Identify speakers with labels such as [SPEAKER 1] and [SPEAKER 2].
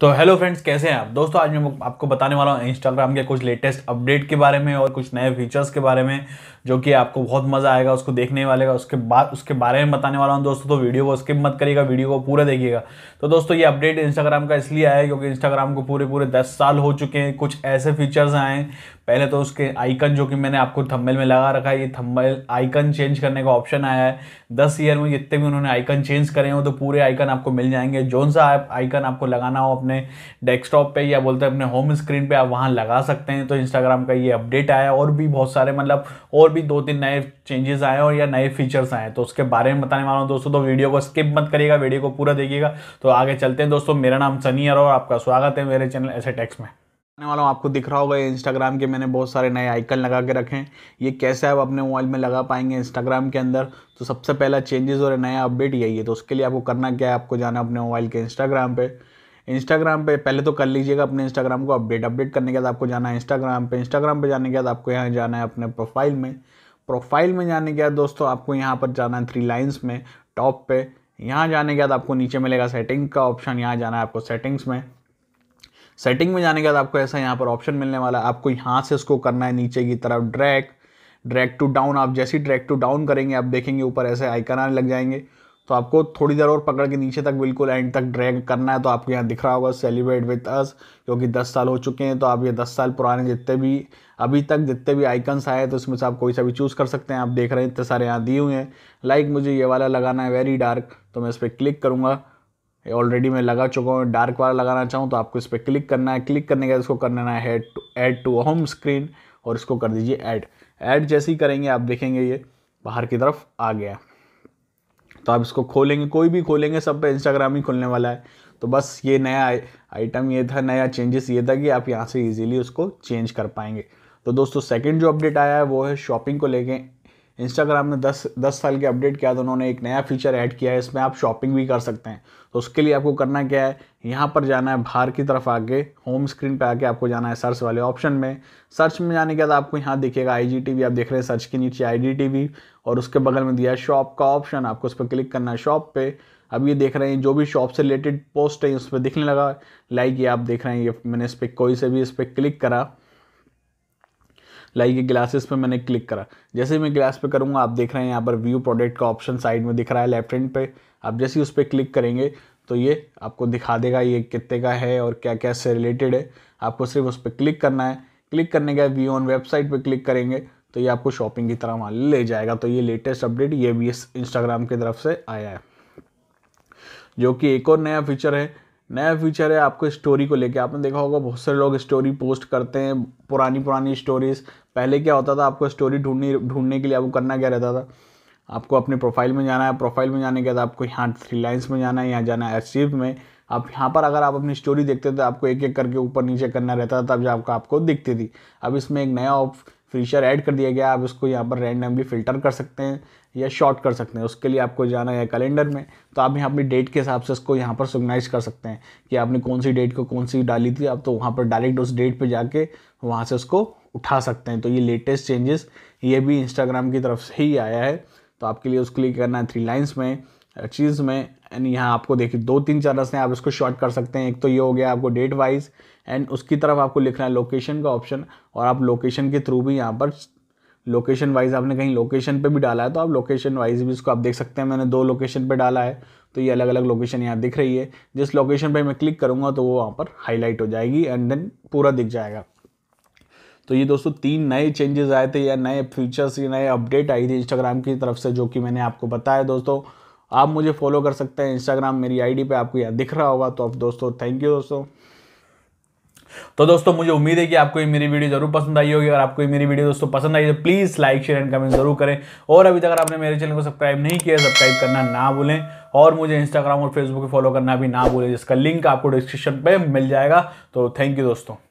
[SPEAKER 1] तो hello friends कैसे हैं आप दोस्तों आज मैं आपको बताने वाला हूँ इंस्टाग्राम के कुछ लेटेस्ट अपडेट के बारे में और कुछ नए फीचर्स के बारे में जो कि आपको बहुत मज़ा आएगा उसको देखने वाले का उसके बाद उसके बारे में बताने वाला हूँ दोस्तों तो वीडियो को स्किप मत करिएगा वीडियो को पूरा देखिएगा तो दोस्तों ये अपडेट इंस्टाग्राम का इसलिए आया है क्योंकि इंस्टाग्राम को पूरे पूरे दस साल हो चुके हैं कुछ ऐसे फीचर्स आए हैं पहले तो उसके आइकन जो कि मैंने आपको थंबनेल में लगा रखा है ये थंबनेल आइकन चेंज करने का ऑप्शन आया है दस ईयर में जितने भी उन्होंने आइकन चेंज करे हो तो पूरे आइकन आपको मिल जाएंगे जोन सा आइकन आपको लगाना हो अपने डेस्कटॉप पे या बोलते हैं अपने होम स्क्रीन पे आप वहाँ लगा सकते हैं तो इंस्टाग्राम का ये अपडेट आया और भी बहुत सारे मतलब और भी दो तीन नए चेंजेस आए और या नए फीचर्स आए तो उसके बारे में बताने वाला हूँ दोस्तों तो वीडियो को स्किप मत करिएगा वीडियो को पूरा देखिएगा तो आगे चलते हैं दोस्तों मेरा नाम सनी और आपका स्वागत है मेरे चैनल ऐसे टेक्स में आने वाला हूँ आपको दिख रहा होगा इंस्टाग्राम के मैंने बहुत सारे नए आइकन लगा के रखे हैं ये कैसे आप अपने मोबाइल में लगा पाएंगे इंस्टाग्राम के अंदर तो सबसे पहला चेंजेस और नया अपडेट यही है तो उसके लिए आपको करना क्या है आपको जाना अपने मोबाइल के इंस्टाग्राम पे इंस्टाग्राम पे पहले तो कर लीजिएगा अपने इंस्टाग्राम को अपडेट अपडेट करने के बाद आपको जाना है इंस्टाग्राम पे इंस्टाग्राम पे जाने के बाद आपको यहाँ जाना है अपने प्रोफाइल में प्रोफाइल में जाने के बाद दोस्तों आपको यहाँ पर जाना है थ्री लाइन्स में टॉप पे यहाँ जाने के बाद आपको नीचे मिलेगा सेटिंग का ऑप्शन यहाँ जाना है आपको सेटिंग्स में सेटिंग में जाने के बाद आपको ऐसा यहाँ पर ऑप्शन मिलने वाला है आपको यहाँ से इसको करना है नीचे की तरफ ड्रैग ड्रैग टू डाउन आप जैसे ही ड्रैग टू डाउन करेंगे आप देखेंगे ऊपर ऐसे आइकन आने लग जाएंगे तो आपको थोड़ी देर और पकड़ के नीचे तक बिल्कुल एंड तक ड्रैग करना है तो आपको यहाँ दिख रहा होगा सेलिब्रेट विथ अस क्योंकि 10 साल हो चुके हैं तो आप ये 10 साल पुराने जितने भी अभी तक जितने भी आइकन्स आए तो इसमें से आप कोई सा भी चूज़ कर सकते हैं आप देख रहे हैं इतने सारे यहाँ दिए हुए हैं लाइक मुझे ये वाला लगाना है वेरी डार्क तो मैं इस पर क्लिक करूँगा ऑलरेडी मैं लगा चुका हूँ डार्क वाला लगाना चाहूँ तो आपको इस पर क्लिक करना है क्लिक करने के बाद इसको करना है ऐड टू होम स्क्रीन और इसको कर दीजिए ऐड ऐड जैसे ही करेंगे आप देखेंगे ये बाहर की तरफ आ गया तो आप इसको खोलेंगे कोई भी खोलेंगे सब पे इंस्टाग्राम ही खुलने वाला है तो बस ये नया आइटम ये था नया चेंजेस ये था कि आप यहाँ से इजीली उसको चेंज कर पाएंगे तो दोस्तों सेकंड जो अपडेट आया है वो है शॉपिंग को लेके इंस्टाग्राम ने 10 10 साल के अपडेट किया तो उन्होंने एक नया फीचर ऐड किया है इसमें आप शॉपिंग भी कर सकते हैं तो उसके लिए आपको करना क्या है यहाँ पर जाना है बाहर की तरफ आके होम स्क्रीन पे आके आपको जाना है सर्च वाले ऑप्शन में सर्च में जाने के बाद आपको यहाँ दिखेगा आई आप देख रहे हैं सर्च के नीचे आई और उसके बगल में दिया है शॉप का ऑप्शन आपको उस पर क्लिक करना है शॉप पर अब ये देख रहे हैं जो भी शॉप से रिलेटेड पोस्ट है उस पर दिखने लगा लाइक ये आप देख रहे हैं ये मैंने इस पर कोई से भी इस पर क्लिक करा लाइक ये ग्लासेस पे मैंने क्लिक करा जैसे मैं ग्लास पे करूँगा आप देख रहे हैं यहाँ पर व्यू प्रोडक्ट का ऑप्शन साइड में दिख रहा है लेफ्ट हैंड पे आप जैसे ही उस पर क्लिक करेंगे तो ये आपको दिखा देगा ये कितने का है और क्या क्या से रिलेटेड है आपको सिर्फ उस पर क्लिक करना है क्लिक करने का व्यू ऑन वेबसाइट पर क्लिक करेंगे तो ये आपको शॉपिंग की तरह वहाँ ले जाएगा तो ये लेटेस्ट अपडेट ये भी इंस्टाग्राम की तरफ से आया है जो कि एक और नया फीचर है नया फीचर है आपको स्टोरी को लेके आपने देखा होगा बहुत सारे लोग स्टोरी पोस्ट करते हैं पुरानी पुरानी स्टोरीज पहले क्या होता था आपको स्टोरी ढूंढनी ढूंढने के लिए आपको करना क्या रहता था आपको अपने प्रोफाइल में जाना है प्रोफाइल में जाने के बाद आपको यहाँ थ्री लाइन्स में जाना है यहाँ जाना है अचीव में आप यहाँ पर अगर आप अपनी स्टोरी देखते थे आपको एक एक करके ऊपर नीचे करना रहता था तब जो आपको आपको दिखती थी अब इसमें एक नया फीचर ऐड कर दिया गया आप इसको यहाँ पर रैंडमली फ़िल्टर कर सकते हैं या शॉर्ट कर सकते हैं उसके लिए आपको जाना है कैलेंडर में तो आप यहाँ अपनी डेट के हिसाब से इसको यहाँ पर सुगनाइज कर सकते हैं कि आपने कौन सी डेट को कौन सी डाली थी आप तो वहाँ पर डायरेक्ट उस डेट पर जाके वहाँ से उसको उठा सकते हैं तो ये लेटेस्ट चेंजेस ये भी इंस्टाग्राम की तरफ से ही आया है तो आपके लिए उसको क्लिक करना है थ्री लाइन्स में चीज़ में एंड यहाँ आपको देखिए दो तीन चार रस्ते आप इसको शॉर्ट कर सकते हैं एक तो ये हो गया आपको डेट वाइज एंड उसकी तरफ आपको लिखना है लोकेशन का ऑप्शन और आप लोकेशन के थ्रू भी यहाँ पर लोकेशन वाइज आपने कहीं लोकेशन पे भी डाला है तो आप लोकेशन वाइज भी इसको आप देख सकते हैं मैंने दो लोकेशन पे डाला है तो ये अलग अलग लोकेशन यहाँ दिख रही है जिस लोकेशन पे मैं क्लिक करूँगा तो वो वहाँ पर हाईलाइट हो जाएगी एंड देन पूरा दिख जाएगा तो ये दोस्तों तीन नए चेंजेस आए थे या नए फीचर्स या नए अपडेट आई थी इंस्टाग्राम की तरफ से जो कि मैंने आपको बताया दोस्तों आप मुझे फॉलो कर सकते हैं इंस्टाग्राम मेरी आईडी पे आपको यह दिख रहा होगा तो अब दोस्तों थैंक यू दोस्तों तो दोस्तों मुझे उम्मीद है कि आपको ये मेरी वीडियो जरूर पसंद आई होगी अगर आपको ये मेरी वीडियो दोस्तों पसंद आई तो please like share and comment जरूर करें और अभी तक आपने मेरे चैनल को सब्सक्राइब नहीं किया सब्सक्राइब करना ना भूलें और मुझे इंस्टाग्राम और फेसबुक पे फॉलो करना भी ना भूलें जिसका लिंक आपको डिस्क्रिप्शन पर मिल जाएगा तो थैंक यू दोस्तों